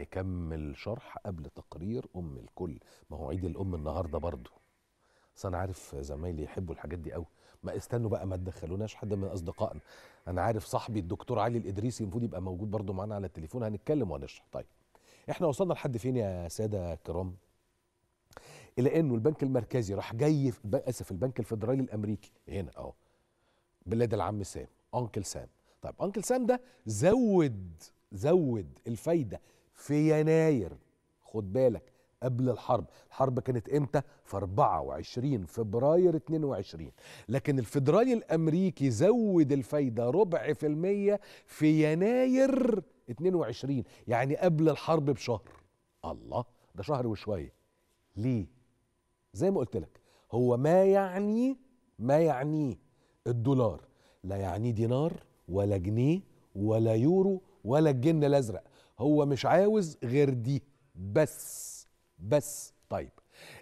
نكمل شرح قبل تقرير ام الكل ما هو عيد الام النهارده برضه بس انا عارف زمايلي يحبوا الحاجات دي قوي ما استنوا بقى ما تدخلوناش حد من اصدقائنا انا عارف صاحبي الدكتور علي الادريسي المفروض يبقى موجود برضه معانا على التليفون هنتكلم وهنشرح طيب احنا وصلنا لحد فين يا ساده كرام الى انه البنك المركزي راح جاي اسف البنك الفدرالي الامريكي هنا اهو بلاد العم سام انكل سام طيب انكل سام ده زود زود الفايده في يناير خد بالك قبل الحرب الحرب كانت امتى في 24 فبراير 22 لكن الفدرالي الامريكي زود الفايده ربع في المية في يناير 22 يعني قبل الحرب بشهر الله ده شهر وشويه ليه زي ما قلت لك هو ما يعني ما يعنيه الدولار لا يعنيه دينار ولا جنيه ولا يورو ولا الجن الازرق هو مش عاوز غير دي بس بس طيب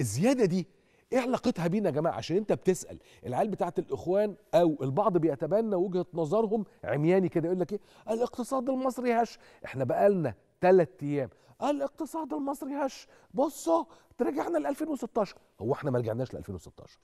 الزياده دي ايه علاقتها بينا يا جماعه عشان انت بتسال العيال بتاعت الاخوان او البعض بيتبنى وجهه نظرهم عمياني كده يقول لك ايه الاقتصاد المصري هش احنا بقالنا ثلاث ايام الاقتصاد المصري هش بصوا رجعنا ل 2016 هو احنا ما رجعناش ل 2016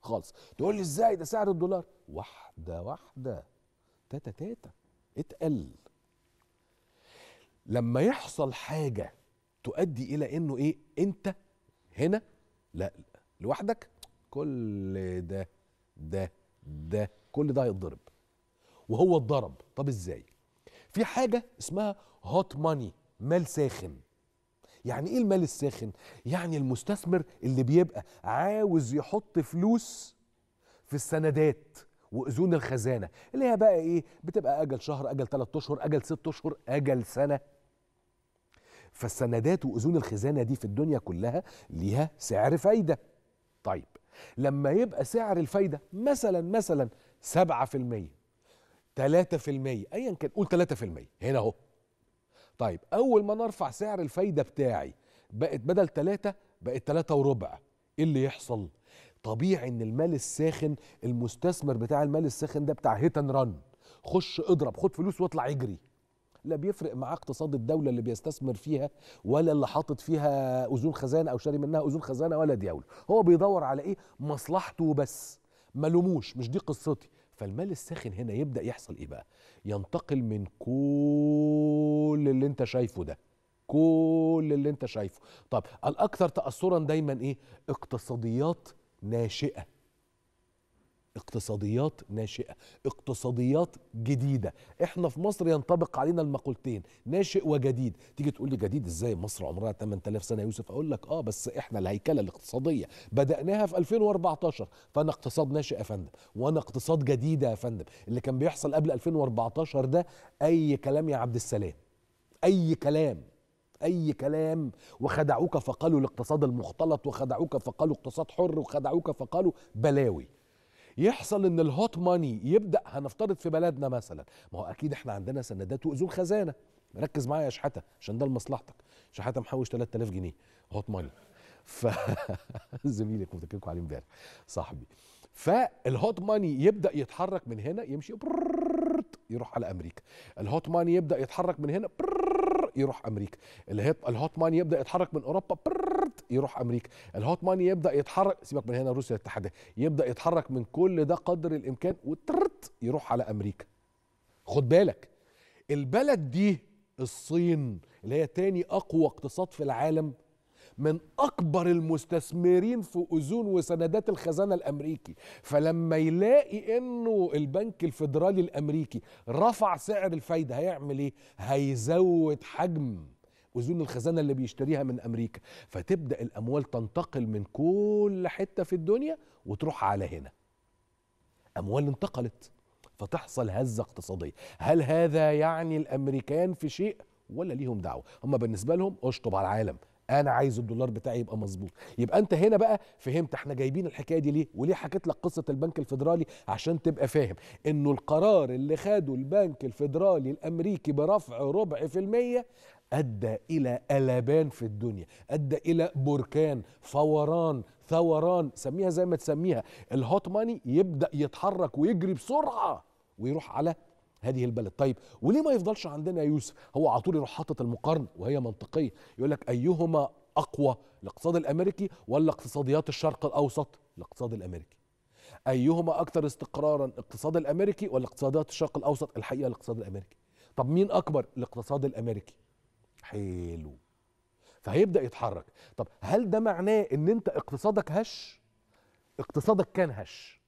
خالص تقول لي ازاي ده سعر الدولار واحده واحده تاتا تاتا اتقل لما يحصل حاجه تؤدي الى انه ايه انت هنا لا لوحدك كل ده ده ده كل ده هيتضرب وهو اتضرب طب ازاي في حاجه اسمها هوت ماني مال ساخن يعني ايه المال الساخن يعني المستثمر اللي بيبقى عاوز يحط فلوس في السندات واذون الخزانه اللي هي بقى ايه بتبقى اجل شهر اجل ثلاثة اشهر اجل ستة اشهر اجل سنه فالسندات واذون الخزانه دي في الدنيا كلها ليها سعر فايده طيب لما يبقى سعر الفايده مثلا مثلا 7% 3% ايا كان قول 3% هنا اهو طيب اول ما نرفع سعر الفايده بتاعي بقت بدل 3 بقت 3 وربع ايه اللي يحصل طبيعي ان المال الساخن المستثمر بتاع المال الساخن ده بتاع هيت رن خش اضرب خد فلوس واطلع اجري لا بيفرق معاه اقتصاد الدوله اللي بيستثمر فيها ولا اللي حاطط فيها اذون خزانه او شاري منها اذون خزانه ولا دياول هو بيدور على ايه مصلحته وبس ملوموش مش دي قصتي فالمال الساخن هنا يبدا يحصل ايه بقى ينتقل من كل اللي انت شايفه ده كل اللي انت شايفه طب الاكثر تاثرا دايما ايه اقتصاديات ناشئه اقتصاديات ناشئه اقتصاديات جديده احنا في مصر ينطبق علينا المقولتين ناشئ وجديد تيجي تقول لي جديد ازاي مصر عمرها 8000 سنه يا يوسف اقول لك اه بس احنا الهيكله الاقتصاديه بداناها في 2014 فانا اقتصاد ناشئ يا فندم وانا اقتصاد جديد يا فندم اللي كان بيحصل قبل 2014 ده اي كلام يا عبد السلام اي كلام اي كلام وخدعوك فقالوا الاقتصاد المختلط وخدعوك فقالوا اقتصاد حر وخدعوك فقالوا بلاوي يحصل ان الهوت ماني يبدا هنفترض في بلدنا مثلا ما هو اكيد احنا عندنا سندات واذون خزانه ركز معايا يا شحاته عشان ده لمصلحتك شحاته محوش 3000 جنيه هوت ماني ف زميلك متكلكوا عليه امبارح صاحبي فالهوت ماني يبدا يتحرك من هنا يمشي يروح على امريكا الهوت ماني يبدا يتحرك من هنا يروح امريكا الهوت ماني يبدا يتحرك من اوروبا يروح امريكا الهوت ماني يبدا يتحرك سيبك من هنا روسيا الاتحاديه يبدا يتحرك من كل ده قدر الامكان وترت يروح على امريكا خد بالك البلد دي الصين اللي هي تاني اقوى اقتصاد في العالم من اكبر المستثمرين في اذون وسندات الخزانه الامريكي فلما يلاقي انه البنك الفيدرالي الامريكي رفع سعر الفايده هيعمل ايه هيزود حجم وزن الخزانه اللي بيشتريها من امريكا فتبدا الاموال تنتقل من كل حته في الدنيا وتروح على هنا اموال انتقلت فتحصل هزه اقتصاديه هل هذا يعني الامريكان في شيء ولا ليهم دعوه هم بالنسبه لهم اشطب على العالم انا عايز الدولار بتاعي يبقى مظبوط يبقى انت هنا بقى فهمت احنا جايبين الحكايه دي ليه وليه حكيت لك قصه البنك الفيدرالي عشان تبقى فاهم انه القرار اللي خده البنك الفيدرالي الامريكي برفع ربع في الميه ادى الى قلبان في الدنيا ادى الى بركان فوران ثوران سميها زي ما تسميها الهوت ماني يبدا يتحرك ويجري بسرعه ويروح على هذه البلد طيب وليه ما يفضلش عندنا يوسف هو على طول يروح حاطط المقارنه وهي منطقيه يقول لك ايهما اقوى الاقتصاد الامريكي ولا اقتصاديات الشرق الاوسط الاقتصاد الامريكي ايهما اكثر استقرارا الاقتصاد الامريكي ولا اقتصادات الشرق الاوسط الحقيقه الاقتصاد الامريكي طب مين اكبر الاقتصاد الامريكي حلو فهيبدا يتحرك طب هل ده معناه ان انت اقتصادك هش اقتصادك كان هش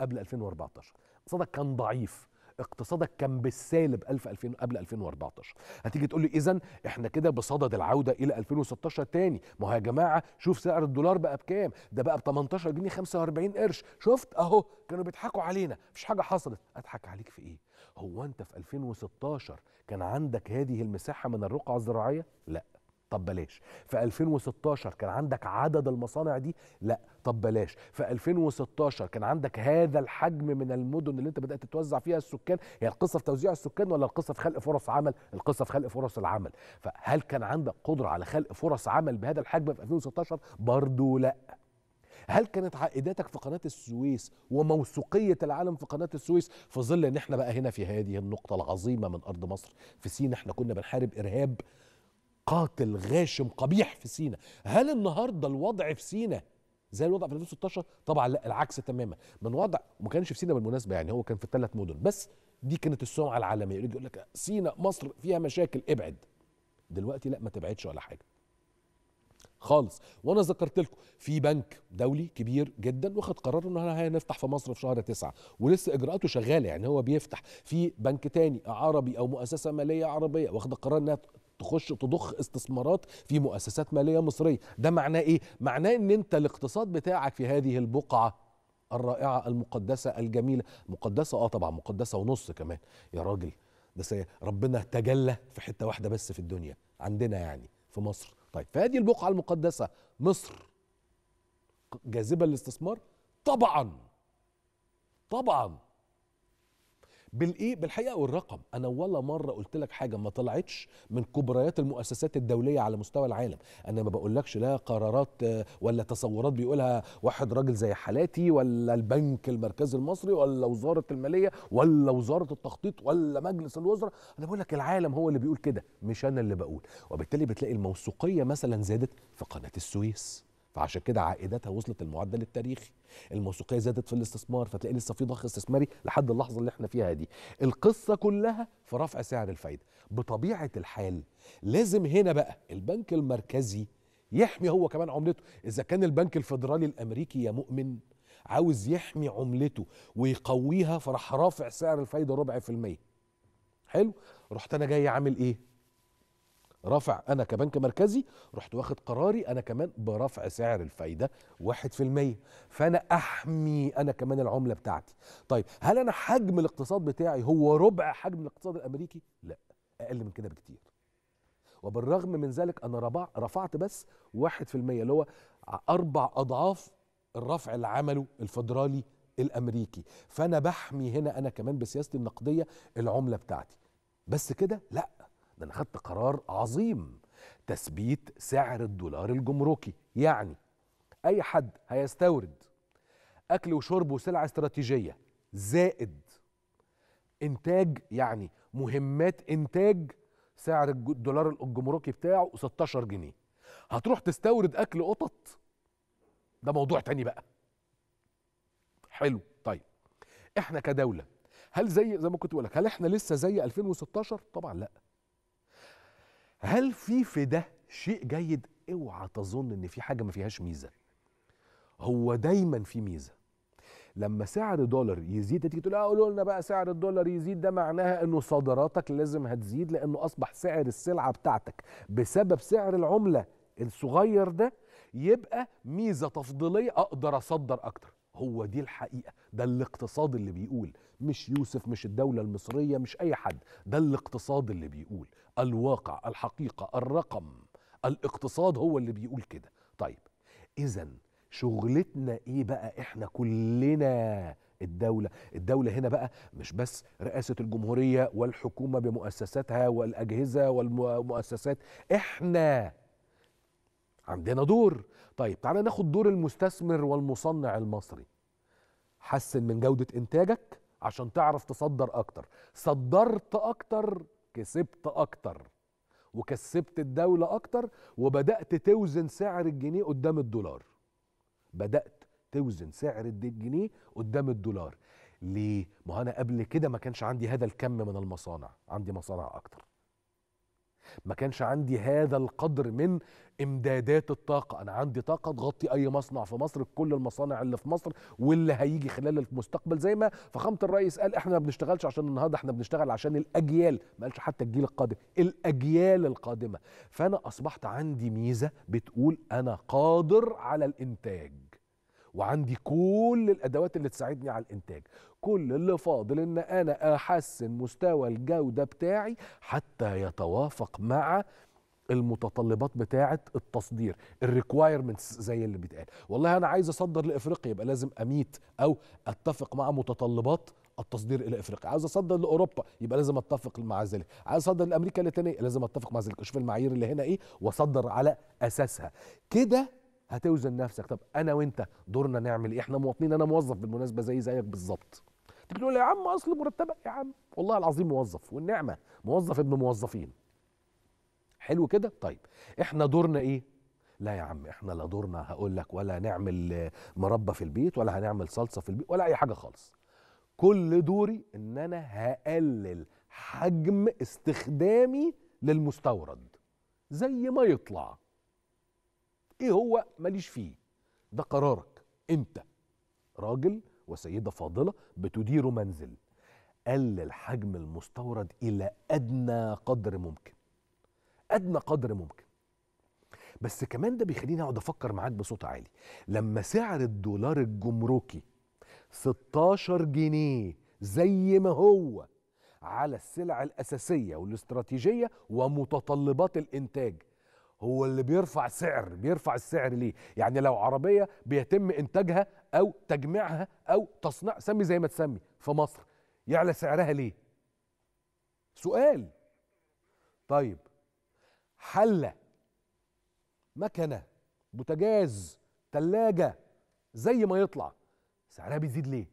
قبل 2014 اقتصادك كان ضعيف اقتصادك كان بالسالب 1000 2000 قبل 2014 هتيجي تقول لي اذا احنا كده بصدد العوده الى 2016 تاني ما هو يا جماعه شوف سعر الدولار بقى بكام ده بقى ب 18 جنيه 45 قرش شفت اهو كانوا بيضحكوا علينا مفيش حاجه حصلت اضحك عليك في ايه هو انت في 2016 كان عندك هذه المساحه من الرقعه الزراعيه لا طب بلاش في 2016 كان عندك عدد المصانع دي لا طب بلاش في 2016 كان عندك هذا الحجم من المدن اللي انت بدات توزع فيها السكان هي القصه في توزيع السكان ولا القصه في خلق فرص عمل القصه في خلق فرص العمل فهل كان عندك قدره على خلق فرص عمل بهذا الحجم في 2016 برضه لا هل كانت عائداتك في قناه السويس وموثوقيه العالم في قناه السويس في ظل ان احنا بقى هنا في هذه النقطه العظيمه من ارض مصر في سينا احنا كنا بنحارب ارهاب قاتل غاشم قبيح في سينا هل النهارده الوضع في سينا زي الوضع في 2016 طبعا لا العكس تماما من وضع ما كانش في سينا بالمناسبه يعني هو كان في الثلاث مدن بس دي كانت السمعه العالميه يقول لك سينا مصر فيها مشاكل ابعد دلوقتي لا ما تبعدش ولا حاجه خالص وانا ذكرت لكم في بنك دولي كبير جدا واخد قرار ان احنا هنفتح في مصر في شهر تسعة ولسه اجراءاته شغاله يعني هو بيفتح في بنك تاني عربي او مؤسسه ماليه عربيه واخده قرار انها تخش تضخ استثمارات في مؤسسات ماليه مصريه ده معناه ايه معناه ان انت الاقتصاد بتاعك في هذه البقعه الرائعة المقدسة الجميلة مقدسة اه طبعا مقدسة ونص كمان يا راجل ده ربنا تجلى في حتة واحدة بس في الدنيا عندنا يعني في مصر طيب فهذه البقعة المقدسة مصر جاذبة للاستثمار طبعا طبعا بالايه بالحقيقه والرقم انا ولا مره قلت لك حاجه ما طلعتش من كبريات المؤسسات الدوليه على مستوى العالم انا ما بقولكش لا قرارات آه، ولا تصورات بيقولها واحد راجل زي حالاتي ولا البنك المركزي المصري ولا وزاره الماليه ولا وزاره التخطيط ولا مجلس الوزراء انا بقول لك العالم هو اللي بيقول كده مش انا اللي بقول وبالتالي بتلاقي الموثوقيه مثلا زادت في قناه السويس فعشان كده عائداتها وصلت للمعدل التاريخي الموسيقيه زادت في الاستثمار فتلاقي لسه في ضخ استثماري لحد اللحظه اللي احنا فيها دي القصه كلها في رفع سعر الفايده بطبيعه الحال لازم هنا بقى البنك المركزي يحمي هو كمان عملته اذا كان البنك الفيدرالي الامريكي يا مؤمن عاوز يحمي عملته ويقويها فراح رافع سعر الفايده ربع في الميه حلو رحت انا جاي عامل ايه رافع انا كبنك مركزي رحت واخد قراري انا كمان برفع سعر الفايده 1% فانا احمي انا كمان العمله بتاعتي طيب هل انا حجم الاقتصاد بتاعي هو ربع حجم الاقتصاد الامريكي لا اقل من كده بكتير وبالرغم من ذلك انا رفعت بس 1% اللي هو اربع اضعاف الرفع اللي عمله الفدرالي الامريكي فانا بحمي هنا انا كمان بسياستي النقديه العمله بتاعتي بس كده لا ده انا خدت قرار عظيم تثبيت سعر الدولار الجمركي يعني اي حد هيستورد اكل وشرب وسلع استراتيجيه زائد انتاج يعني مهمات انتاج سعر الدولار الجمركي بتاعه 16 جنيه هتروح تستورد اكل قطط ده موضوع تاني بقى حلو طيب احنا كدوله هل زي زي ما كنت بقول لك هل احنا لسه زي 2016 طبعا لا هل في في ده شيء جيد اوعى تظن ان في حاجه ما فيهاش ميزه هو دايما في ميزه لما سعر دولار يزيد تيجي تقول اه قولوا لنا بقى سعر الدولار يزيد ده معناها انه صادراتك لازم هتزيد لانه اصبح سعر السلعه بتاعتك بسبب سعر العمله الصغير ده يبقى ميزه تفضيليه اقدر اصدر اكتر هو دي الحقيقه ده الاقتصاد اللي بيقول مش يوسف مش الدوله المصريه مش اي حد ده الاقتصاد اللي بيقول الواقع الحقيقه الرقم الاقتصاد هو اللي بيقول كده طيب اذا شغلتنا ايه بقى احنا كلنا الدولة الدولة هنا بقى مش بس رئاسة الجمهورية والحكومة بمؤسساتها والأجهزة والمؤسسات احنا عندنا دور طيب تعالى ناخد دور المستثمر والمصنع المصري حسن من جودة إنتاجك عشان تعرف تصدر أكتر صدرت أكتر كسبت أكتر وكسبت الدولة أكتر وبدأت توزن سعر الجنيه قدام الدولار بدأت توزن سعر الجنيه قدام الدولار ليه؟ ما أنا قبل كده ما كانش عندي هذا الكم من المصانع عندي مصانع أكتر ما كانش عندي هذا القدر من امدادات الطاقه انا عندي طاقه تغطي اي مصنع في مصر كل المصانع اللي في مصر واللي هيجي خلال المستقبل زي ما فخامه الرئيس قال احنا ما بنشتغلش عشان النهارده احنا بنشتغل عشان الاجيال ما قالش حتى الجيل القادم الاجيال القادمه فانا اصبحت عندي ميزه بتقول انا قادر على الانتاج وعندي كل الادوات اللي تساعدني على الانتاج كل اللي فاضل ان انا احسن مستوى الجوده بتاعي حتى يتوافق مع المتطلبات بتاعه التصدير الريكوايرمنتس زي اللي بيتقال والله انا عايز اصدر لافريقيا يبقى لازم اميت او اتفق مع متطلبات التصدير الى افريقيا عايز اصدر لاوروبا يبقى لازم اتفق مع ذلك عايز اصدر لامريكا اللاتينيه لازم اتفق مع ذلك اشوف المعايير اللي هنا ايه واصدر على اساسها كده هتوزن نفسك طب انا وانت دورنا نعمل ايه احنا مواطنين انا موظف بالمناسبه زي زيك بالظبط تقول يا عم اصل مرتبك يا عم والله العظيم موظف والنعمه موظف ابن موظفين حلو كده طيب احنا دورنا ايه لا يا عم احنا لا دورنا هقول لك ولا نعمل مربى في البيت ولا هنعمل صلصه في البيت ولا اي حاجه خالص كل دوري ان انا هقلل حجم استخدامي للمستورد زي ما يطلع ايه هو ماليش فيه ده قرارك انت راجل وسيدة فاضلة بتدير منزل قلل حجم المستورد إلى أدنى قدر ممكن أدنى قدر ممكن بس كمان ده بيخليني أقعد أفكر معاك بصوت عالي لما سعر الدولار الجمركي 16 جنيه زي ما هو على السلع الأساسية والاستراتيجية ومتطلبات الإنتاج هو اللي بيرفع سعر بيرفع السعر ليه يعني لو عربية بيتم إنتاجها أو تجميعها أو تصنع سمي زي ما تسمي في مصر يعلى سعرها ليه سؤال طيب حلة مكنة بوتاجاز تلاجة زي ما يطلع سعرها بيزيد ليه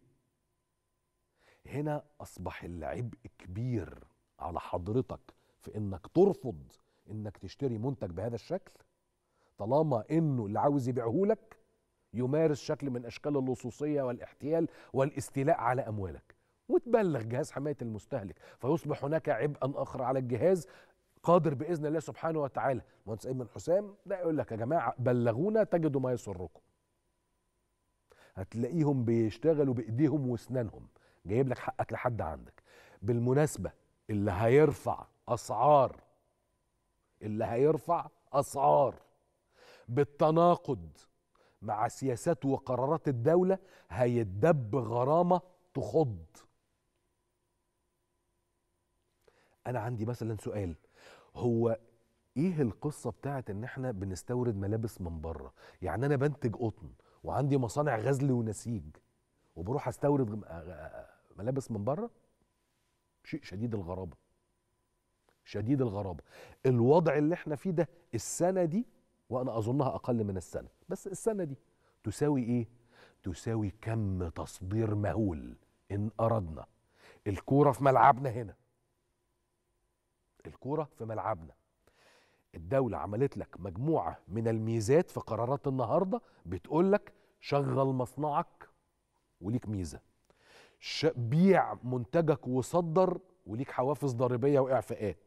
هنا أصبح العبء كبير على حضرتك في إنك ترفض انك تشتري منتج بهذا الشكل طالما انه اللي عاوز يبيعه لك يمارس شكل من اشكال اللصوصيه والاحتيال والاستيلاء على اموالك وتبلغ جهاز حمايه المستهلك فيصبح هناك عبئا اخر على الجهاز قادر باذن الله سبحانه وتعالى المهندس ايمن حسام لا يقول لك يا جماعه بلغونا تجدوا ما يسركم هتلاقيهم بيشتغلوا بايديهم واسنانهم جايب لك حقك لحد عندك بالمناسبه اللي هيرفع اسعار اللي هيرفع اسعار بالتناقض مع سياسات وقرارات الدولة هيتدب غرامة تخض أنا عندي مثلا سؤال هو إيه القصة بتاعت إن إحنا بنستورد ملابس من بره يعني أنا بنتج قطن وعندي مصانع غزل ونسيج وبروح أستورد آه، آه، آه، ملابس من بره شيء شديد الغرابة شديد الغرابه الوضع اللي احنا فيه ده السنه دي وانا اظنها اقل من السنه بس السنه دي تساوي ايه تساوي كم تصدير مهول ان اردنا الكوره في ملعبنا هنا الكوره في ملعبنا الدولة عملت لك مجموعة من الميزات في قرارات النهاردة بتقول لك شغل مصنعك وليك ميزة بيع منتجك وصدر وليك حوافز ضريبية وإعفاءات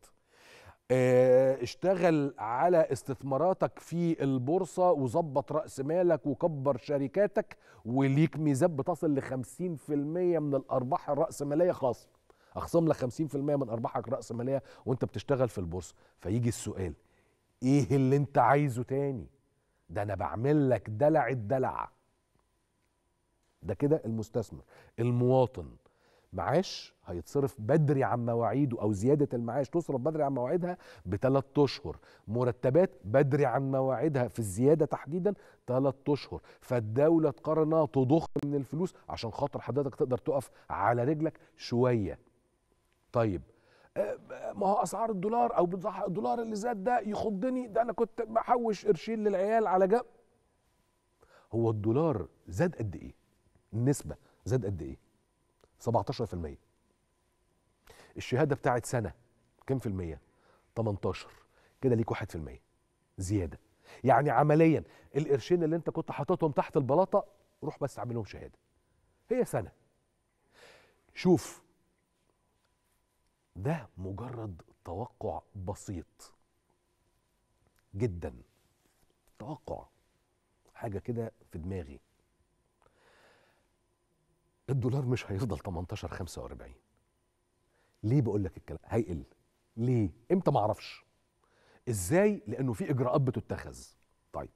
آه، اشتغل على استثماراتك في البورصة وظبط رأس مالك وكبر شركاتك وليك ميزات بتصل ل 50% من الأرباح الرأسمالية خاصة أخصم لك 50% من أرباحك الرأسمالية وأنت بتشتغل في البورصة فيجي السؤال إيه اللي أنت عايزه تاني ده أنا بعمل لك دلع الدلع ده كده المستثمر المواطن معاش هيتصرف بدري عن مواعيده او زياده المعاش تصرف بدري عن مواعيدها بثلاث اشهر مرتبات بدري عن مواعيدها في الزياده تحديدا ثلاث اشهر فالدوله تقرر انها تضخ من الفلوس عشان خاطر حضرتك تقدر تقف على رجلك شويه طيب آه، ما هو اسعار الدولار او الدولار اللي زاد ده يخضني ده انا كنت بحوش قرشين للعيال على جنب هو الدولار زاد قد ايه النسبه زاد قد ايه 17% الشهاده بتاعت سنه كام في الميه 18 كده ليك 1% زياده يعني عمليا القرشين اللي انت كنت حاططهم تحت البلاطه روح بس اعملهم لهم شهاده هي سنه شوف ده مجرد توقع بسيط جدا توقع حاجه كده في دماغي الدولار مش هيفضل 18 45 ليه بقول لك الكلام هيقل ليه امتى ما اعرفش ازاي لانه في اجراءات بتتخذ طيب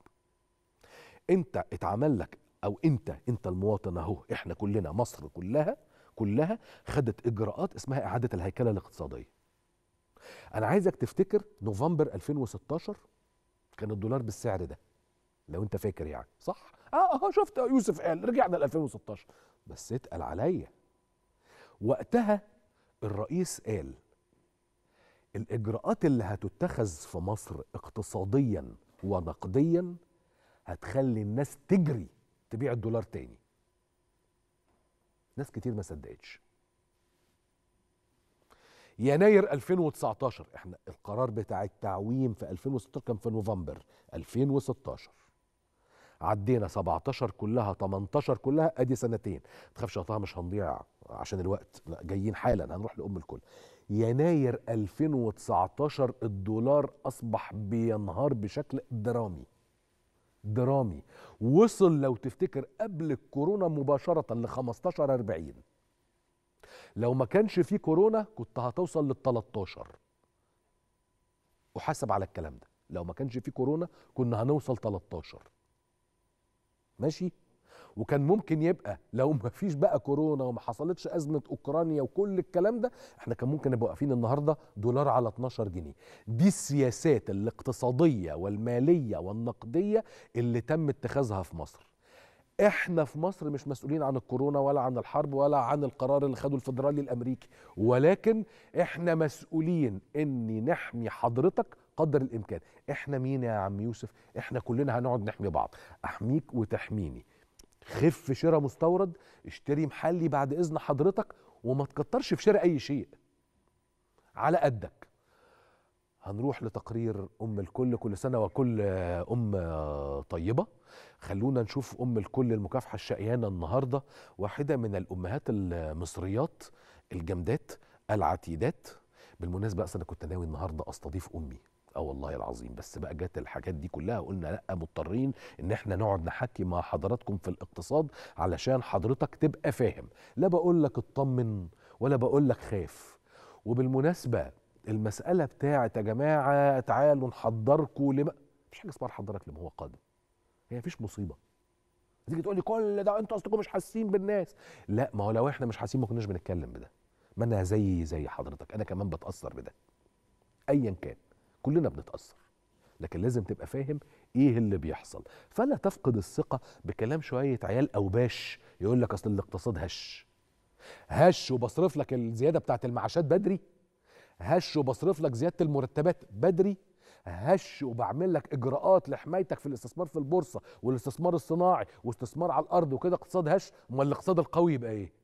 انت اتعمل لك او انت انت المواطن اهو احنا كلنا مصر كلها كلها خدت اجراءات اسمها اعاده الهيكله الاقتصاديه انا عايزك تفتكر نوفمبر 2016 كان الدولار بالسعر ده لو انت فاكر يعني صح اه اه شفت آه، يوسف قال رجعنا ل 2016 بس اتقل عليا وقتها الرئيس قال الاجراءات اللي هتتخذ في مصر اقتصاديا ونقديا هتخلي الناس تجري تبيع الدولار تاني ناس كتير ما صدقتش يناير 2019 احنا القرار بتاع التعويم في 2016 كان في نوفمبر 2016 عدينا 17 كلها 18 كلها ادي سنتين ما تخافش يا مش هنضيع عشان الوقت لا جايين حالا هنروح لام الكل يناير 2019 الدولار اصبح بينهار بشكل درامي درامي وصل لو تفتكر قبل الكورونا مباشره ل 15 40 لو ما كانش في كورونا كنت هتوصل لل 13 احاسب على الكلام ده لو ما كانش في كورونا كنا هنوصل 13 ماشي وكان ممكن يبقى لو ما فيش بقى كورونا وما حصلتش ازمه اوكرانيا وكل الكلام ده احنا كان ممكن نبقى واقفين النهارده دولار على 12 جنيه دي السياسات الاقتصاديه والماليه والنقديه اللي تم اتخاذها في مصر احنا في مصر مش مسؤولين عن الكورونا ولا عن الحرب ولا عن القرار اللي خده الفدرالي الامريكي ولكن احنا مسؤولين اني نحمي حضرتك قدر الامكان احنا مين يا عم يوسف احنا كلنا هنقعد نحمي بعض احميك وتحميني خف شراء مستورد اشتري محلي بعد اذن حضرتك وما تكترش في شراء اي شيء على قدك هنروح لتقرير ام الكل كل سنه وكل ام طيبه خلونا نشوف ام الكل المكافحه الشقيانه النهارده واحده من الامهات المصريات الجامدات العتيدات بالمناسبه اصلا انا كنت ناوي النهارده استضيف امي اه والله العظيم بس بقى جت الحاجات دي كلها وقلنا لا مضطرين ان احنا نقعد نحكي مع حضراتكم في الاقتصاد علشان حضرتك تبقى فاهم لا بقول لك اطمن ولا بقول لك خاف وبالمناسبه المساله بتاعه يا جماعه تعالوا نحضركم لما مفيش حاجه اسمها نحضرك لما هو قادم هي مفيش مصيبه تيجي تقول لي كل ده انتوا اصلكم مش حاسين بالناس لا ما هو لو احنا مش حاسين ما كناش بنتكلم بده ما انا زي زي حضرتك انا كمان بتاثر بده ايا كان كلنا بنتاثر لكن لازم تبقى فاهم ايه اللي بيحصل فلا تفقد الثقه بكلام شويه عيال او باش يقول لك اصل الاقتصاد هش هش وبصرف لك الزياده بتاعت المعاشات بدري هش وبصرف لك زياده المرتبات بدري هش وبعمل لك اجراءات لحمايتك في الاستثمار في البورصه والاستثمار الصناعي واستثمار على الارض وكده اقتصاد هش امال الاقتصاد القوي يبقى ايه